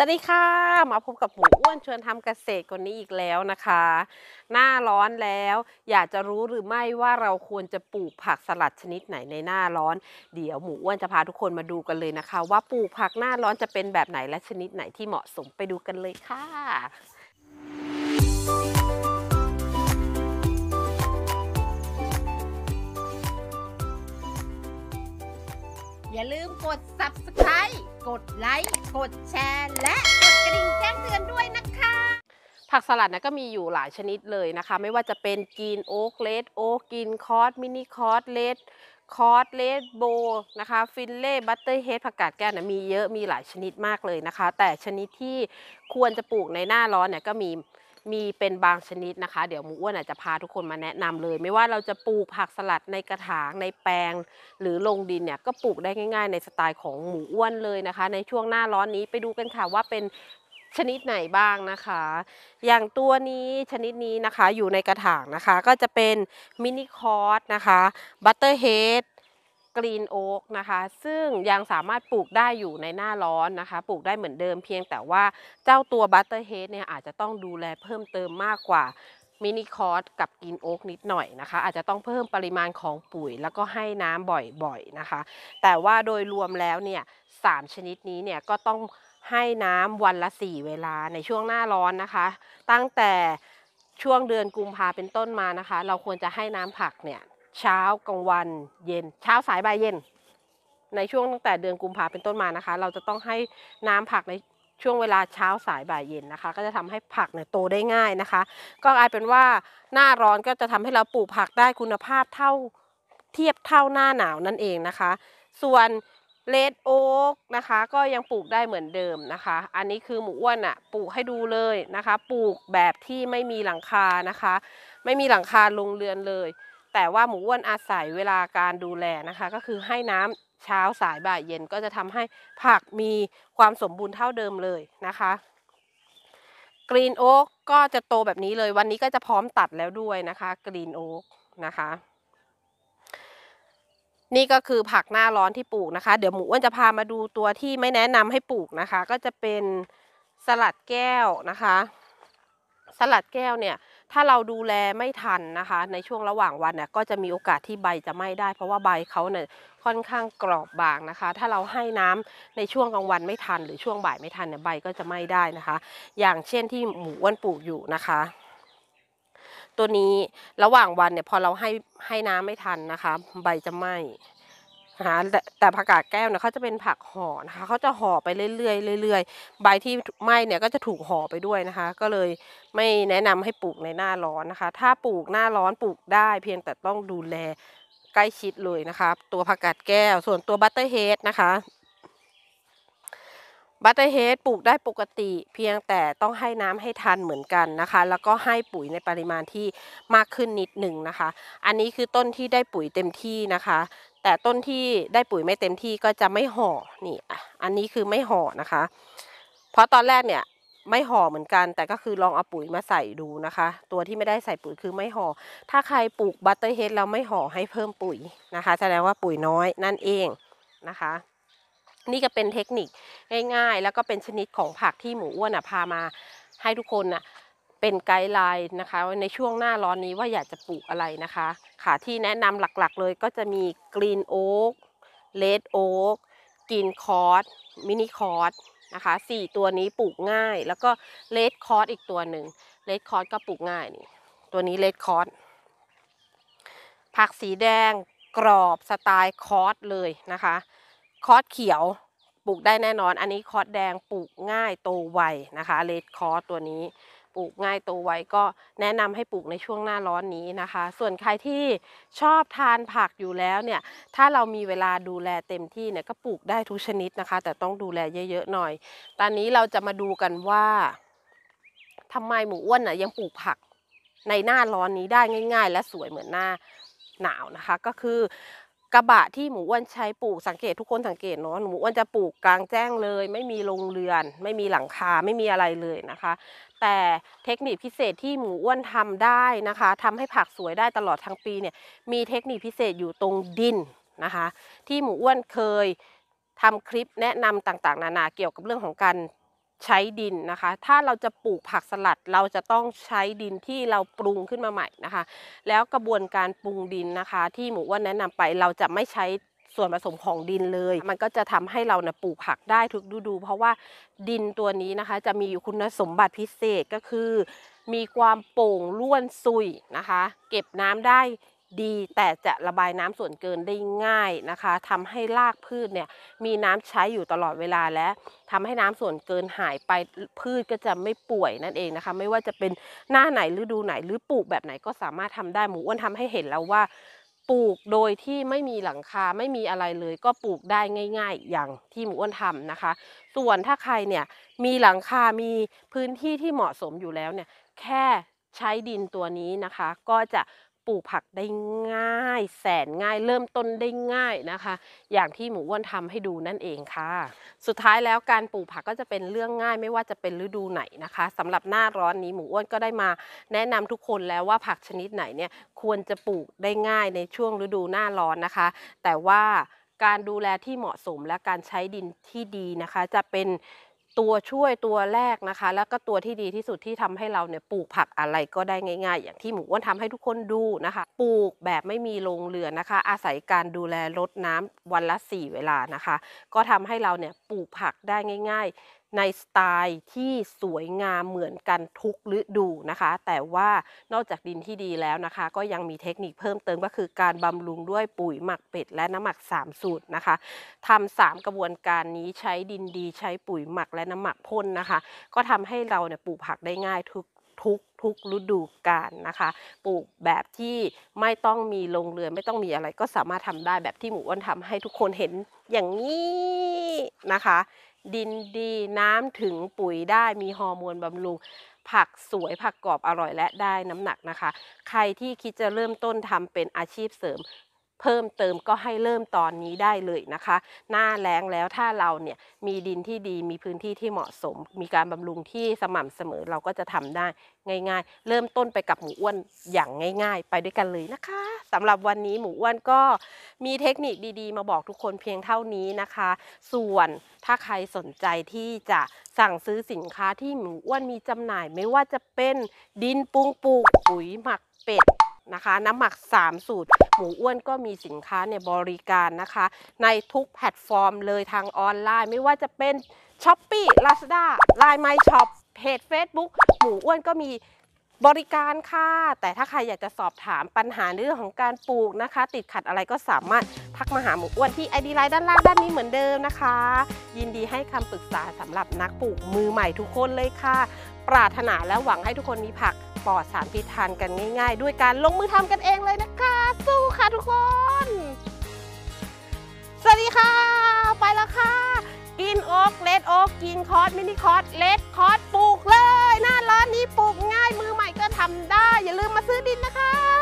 สวัสดีค่ะมาพบกับหมูอ้วนชวนทำเกษตรคนนี้อีกแล้วนะคะ หน้าร้อนแล้ว อยากจะรู้หรือไม่ว่าเราควรจะปลูกผักสลัดชนิดไหนในหน้าร้อนเดี๋ยวหมูอ้วนจะพาทุกคนมาดูกันเลยนะคะ ว่าปลูกผักหน้าร้อนจะเป็นแบบไหนและชนิดไหนที่เหมาะสมไปดูกันเลยค่ะอย่าลืมกด subscribe กดไลค์กดแชร์และกดกระดิ่งแจ้งเตือนด้วยนะคะ ผักสลัดนะก็มีอยู่หลายชนิดเลยนะคะ ไม่ว่าจะเป็นกีนโอ๊กเลดโอ๊กกีนคอสมินิคอสเลดคอสเลดโบ นะคะ ฟินเล่บัตเตอร์เฮดผักกาดแก้วนะมีเยอะมีหลายชนิดมากเลยนะคะ แต่ชนิดที่ควรจะปลูกในหน้าร้อนเนี่ยก็มีมีเป็นบางชนิดนะคะ เดี๋ยวหมูอ้วนอาจจะพาทุกคนมาแนะนำเลย ไม่ว่าเราจะปลูกผักสลัดในกระถางในแปลง หรือลงดินเนี่ยก็ปลูกได้ง่าย ๆ ในสไตล์ของหมูอ้วนเลยนะคะ ในช่วงหน้าร้อนนี้ไปดูกันค่ะว่าเป็นชนิดไหนบ้างนะคะ อย่างตัวนี้ชนิดนี้นะคะอยู่ในกระถางนะคะก็จะเป็นมินิคอร์สนะคะบัตเตอร์เฮดกรีนโอ๊กนะคะซึ่งยังสามารถปลูกได้อยู่ในหน้าร้อนนะคะ ปลูกได้เหมือนเดิมเพียง แต่ว่าเจ้าตัวบัตเตอร์เฮดเนี่ยอาจจะต้องดูแลเพิ่มเติมมากกว่ามินิคอร์สกับกินโอ๊กนิดหน่อยนะคะ อาจจะต้องเพิ่มปริมาณของปุ๋ยแล้วก็ให้น้ำบ่อยๆนะคะ แต่ว่าโดยรวมแล้วเนี่ยสามชนิดนี้เนี่ยก็ต้องให้น้ำวันละ4เวลาในช่วงหน้าร้อนนะคะ ตั้งแต่ช่วงเดือนกุมภาเป็นต้นมานะคะ เราควรจะให้น้ำผักเนี่ยเช้ากลางวันเย็นเช้าสายบ่ายเย็น ในช่วงตั้งแต่เดือนกุมภาเป็นต้นมานะคะ เราจะต้องให้น้ำผักในช่วงเวลาเช้าสายบ่ายเย็นนะคะ ก็จะทำให้ผักเนี่ยโตได้ง่ายนะคะ ก็กลายเป็นว่าหน้าร้อนก็จะทำให้เราปลูกผักได้คุณภาพเท่าเทียบเท่าหน้าหนาวนั่นเองนะคะ ส่วนเลดโอ๊กนะคะ ก็ยังปลูกได้เหมือนเดิมนะคะ อันนี้คือหมูอ้วนอะ่ะ ปลูกให้ดูเลยนะคะ ปลูกแบบที่ไม่มีหลังคานะคะ ไม่มีหลังคาลงเรือนเลยแต่ว่าหมูอ้วนอาศัยเวลาการดูแลนะคะ ก็คือให้น้ำเช้าสายบ่ายเย็นก็จะทำให้ผักมีความสมบูรณ์เท่าเดิมเลยนะคะกรีนโอ๊กก็จะโตแบบนี้เลยวันนี้ก็จะพร้อมตัดแล้วด้วยนะคะกรีนโอ๊กนะคะนี่ก็คือผักหน้าร้อนที่ปลูกนะคะเดี๋ยวหมูอ้วนจะพามาดูตัวที่ไม่แนะนำให้ปลูกนะคะ ก็จะเป็นสลัดแก้วนะคะ สลัดแก้วเนี่ยถ้าเราดูแลไม่ทันนะคะ ในช่วงระหว่างวันเนี่ยก็จะมีโอกาสที่ใบจะไหม้ได้ เพราะว่าใบเขาเนี่ยค่อนข้างกรอบบางนะคะ ถ้าเราให้น้ำในช่วงกลางวันไม่ทันหรือช่วงบ่ายไม่ทันเนี่ยใบก็จะไหม้ได้นะคะ อย่างเช่นที่หมูอ้วนปลูกอยู่นะคะ ตัวนี้ระหว่างวันเนี่ยพอเราให้ให้น้ำไม่ทันนะคะ ใบจะไหม้นะแต่แต่ผักกาดแก้วเนี่ยเขาจะเป็นผักห่อนะคะเขาจะห่อไปเรื่อยๆเรื่อยๆใบที่ไหม้เนี่ยก็จะถูกห่อไปด้วยนะคะ ก็เลยไม่แนะนำให้ปลูกในหน้าร้อนนะคะ ถ้าปลูกหน้าร้อนปลูกได้เพียงแต่ต้องดูแลใกล้ชิดเลยนะคะ ตัวผักกาดแก้ว ส่วนตัวบัตเตอร์เฮดนะคะบัตเตอร์เฮดปลูกได้ปกติเพียงแต่ต้องให้น้ำให้ทันเหมือนกันนะคะ แล้วก็ให้ปุ๋ยในปริมาณที่มากขึ้นนิดหนึ่งนะคะ อันนี้คือต้นที่ได้ปุ๋ยเต็มที่นะคะ แต่ต้นที่ได้ปุ๋ยไม่เต็มที่ก็จะไม่ห่อนี่อันนี้คือไม่ห่อนะคะ เพราะตอนแรกเนี่ยไม่ห่อเหมือนกัน แต่ก็คือลองเอาปุ๋ยมาใส่ดูนะคะ ตัวที่ไม่ได้ใส่ปุ๋ยคือไม่ห่อถ้าใครปลูกบัตเตอร์เฮดแล้วไม่ห่อให้เพิ่มปุ๋ยนะคะแสดงว่าปุ๋ยน้อยนั่นเองนะคะนี่ก็เป็นเทคนิคง่าย ๆ แล้วก็เป็นชนิดของผักที่หมูอ้วนอ่ะพามาให้ทุกคนอ่ะเป็นไกด์ไลน์นะคะในช่วงหน้าร้อนนี้ว่าอยากจะปลูกอะไรนะคะ ค่ะที่แนะนำหลักๆเลยก็จะมีกรีนโอ๊กเลดโอ๊กกรีนคอร์สมินิคอร์สนะคะ 4 ตัวนี้ปลูกง่ายแล้วก็เลดคอร์สอีกตัวหนึ่งเลดคอร์สก็ปลูกง่ายนี่ ตัวนี้เลดคอร์สผักสีแดงกรอบสไตล์คอร์สเลยนะคะคอสเขียวปลูกได้แน่นอน อันนี้คอสแดงปลูกง่ายโตไวนะคะเลดคอสตัวนี้ ปลูกง่ายโตไวก็แนะนำให้ปลูกในช่วงหน้าร้อนนี้นะคะ ส่วนใครที่ชอบทานผักอยู่แล้วเนี่ย ถ้าเรามีเวลาดูแลเต็มที่เนี่ยก็ปลูกได้ทุกชนิดนะคะ แต่ต้องดูแลเยอะๆ หน่อย ตอนนี้เราจะมาดูกันว่า ทำไมหมูอ้วนน่ะยังปลูกผักในหน้าร้อนนี้ได้ง่าย ๆ และสวยเหมือนหน้าหนาวนะคะ ก็คือกระบะที่หมูอ้วนใช้ปลูกสังเกตทุกคนสังเกตเนาะหมูอ้วนจะปลูกกลางแจ้งเลย ไม่มีโรงเรือน ไม่มีหลังคาไม่มีอะไรเลยนะคะ แต่เทคนิคพิเศษที่หมูอ้วนทำได้นะคะ ทำให้ผักสวยได้ตลอดทั้งปีเนี่ยมีเทคนิคพิเศษอยู่ตรงดินนะคะ ที่หมูอ้วนเคยทำคลิปแนะนำต่างๆ นานาเกี่ยวกับเรื่องของการใช้ดินนะคะ ถ้าเราจะปลูกผักสลัด เราจะต้องใช้ดินที่เราปรุงขึ้นมาใหม่นะคะ แล้วกระบวนการปรุงดินนะคะ ที่หมูว่าแนะนำไปเราจะไม่ใช้ส่วนผสมของดินเลย มันก็จะทำให้เรานะปลูกผักได้ทุกฤดูเพราะว่าดินตัวนี้นะคะ จะมีคุณสมบัติพิเศษก็คือ มีความโป่งล้วนซุยนะคะ เก็บน้ำได้ดีแต่จะระบายน้ำส่วนเกินได้ง่ายนะคะ ทำให้รากพืชเนี่ยมีน้ำใช้อยู่ตลอดเวลาและทำให้น้ำส่วนเกินหายไปพืชก็จะไม่ป่วยนั่นเองนะคะ ไม่ว่าจะเป็นหน้าไหนฤดูไหนหรือปลูกแบบไหนก็สามารถทำได้หมูอ้วนทำให้เห็นแล้วว่า ปลูกโดยที่ไม่มีหลังคาไม่มีอะไรเลยก็ปลูกได้ง่าย ๆ อย่างที่หมูอ้วนทำนะคะ ส่วนถ้าใครเนี่ยมีหลังคามีพื้นที่ที่เหมาะสมอยู่แล้วเนี่ย แค่ใช้ดินตัวนี้นะคะก็จะปลูกผักได้ง่าย แสนง่าย เริ่มต้นได้ง่ายนะคะ อย่างที่หมูอ้วนทำให้ดูนั่นเองค่ะ สุดท้ายแล้วการปลูกผักก็จะเป็นเรื่องง่าย ไม่ว่าจะเป็นฤดูไหนนะคะ สำหรับหน้าร้อนนี้หมูอ้วนก็ได้มา แนะนำทุกคนแล้วว่าผักชนิดไหนเนี่ยควรจะปลูกได้ง่ายในช่วงฤดูหน้าร้อนนะคะ แต่ว่าการดูแลที่เหมาะสมและการใช้ดินที่ดีนะคะจะเป็นตัวช่วยตัวแรกนะคะ แล้วก็ตัวที่ดีที่สุดที่ทำให้เราเนี่ยปลูกผักอะไรก็ได้ง่าย ๆ อย่างที่หมูอ้วนทำให้ทุกคนดูนะคะปลูกแบบไม่มีโรงเรือนนะคะ อาศัยการดูแลรดน้ำวันละ4เวลานะคะ ก็ทำให้เราเนี่ยปลูกผักได้ง่ายในสไตล์ที่สวยงามเหมือนกันทุกฤดูนะคะ แต่ว่านอกจากดินที่ดีแล้วนะคะ ก็ยังมีเทคนิคเพิ่มเติมก็คือ การบำรุงด้วยปุ๋ยหมักเป็ดและน้ำหมัก3สูตรนะคะทำสามกระบวนการนี้ใช้ดินดีใช้ปุ๋ยหมักและน้ำหมักพ่นนะคะ ก็ทำให้เราเนี่ยปลูกผักได้ง่ายทุกทุกทุกฤดูกาลนะคะ ปลูกแบบที่ไม่ต้องมีโรงเรือนไม่ต้องมีอะไร ก็สามารถทำได้แบบที่หมูอ้วนทำให้ทุกคนเห็นอย่างนี้นะคะดินดีน้ำถึงปุ๋ยได้มีฮอร์โมนบำรุงผักสวยผักกรอบอร่อย และได้น้ำหนักนะคะ ใครที่คิดจะเริ่มต้นทำเป็นอาชีพเสริมเพิ่มเติมก็ให้เริ่มตอนนี้ได้เลยนะคะ หน้าแรงแล้วถ้าเราเนี่ยมีดินที่ดีมีพื้นที่ที่เหมาะสม มีการบำรุงที่สม่ำเสมอเราก็จะทำได้ง่าย ๆ เริ่มต้นไปกับหมูอ้วนอย่างง่าย ๆ ไปด้วยกันเลยนะคะสำหรับวันนี้หมูอ้วนก็มีเทคนิคดี ๆมาบอกทุกคนเพียงเท่านี้นะคะ ส่วนถ้าใครสนใจที่จะสั่งซื้อสินค้าที่หมูอ้วนมีจำหน่ายไม่ว่าจะเป็นดินปุงปลูกปุ๋ยหมักเป็ดนะคะน้ำหมัก 3 สูตร หมูอ้วนก็มีสินค้าเนี่ยบริการนะคะ ในทุกแพลตฟอร์ม เลยทางออนไลน์ไม่ว่าจะเป็น s h อ p e e Lazada Line My Shop เพจ Facebook หมูอ้วนก็มีบริการค่ะแต่ถ้าใครอยากจะสอบถามปัญหาเรื่องของการปลูกนะคะ ติดขัดอะไรก็สามารถทักมาหาหมูอ้วนที่ไอดีไลน์ด้านล่างด้านนี้เหมือนเดิมนะคะ ยินดีให้คำปรึกษาสำหรับนักปลูกมือใหม่ทุกคนเลยค่ะปรารถนาและหวังให้ทุกคนมีผักปอดสารพิษทานกันง่ายๆด้วยการลงมือทำกันเองเลยนะคะ สู้ค่ะทุกคน สวัสดีค่ะ ไปแล้วค่ะ กินโอ๊กเลดโอ๊กกินคอสมินิคอสเลดคอสปลูกเลย หน้าร้านนี้ปลูกง่ายมือใหม่ก็ทำได้อย่าลืมมาซื้อดินนะคะ